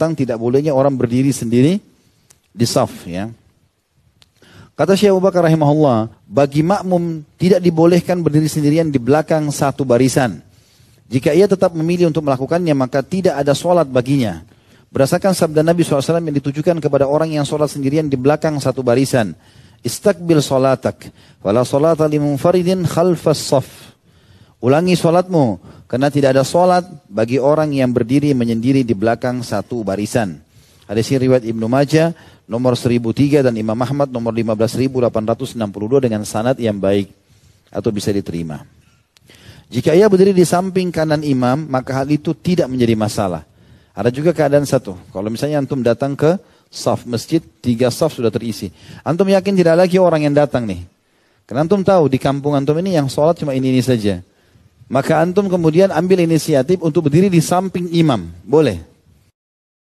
tentang tidak bolehnya orang berdiri sendiri di saf ya. Kata Syekh Abu Bakar rahimahullah, bagi makmum tidak dibolehkan berdiri sendirian di belakang satu barisan. Jika ia tetap memilih untuk melakukannya, maka tidak ada sholat baginya. Berdasarkan sabda Nabi SAW yang ditujukan kepada orang yang sholat sendirian di belakang satu barisan. Istakbil sholatak, wala sholata limunfaridin khalfas saf. Ulangi sholatmu, karena tidak ada sholat bagi orang yang berdiri menyendiri di belakang satu barisan. Hadis riwayat Ibnu Majah nomor 1003 dan Imam Ahmad nomor 15862 dengan sanad yang baik atau bisa diterima. Jika ia berdiri di samping kanan imam, maka hal itu tidak menjadi masalah. Ada juga keadaan satu. Kalau misalnya antum datang ke saf masjid, tiga saf sudah terisi. Antum yakin tidak lagi orang yang datang nih. Karena antum tahu di kampung antum ini yang sholat cuma ini-ini saja. Maka antum kemudian ambil inisiatif untuk berdiri di samping imam. Boleh.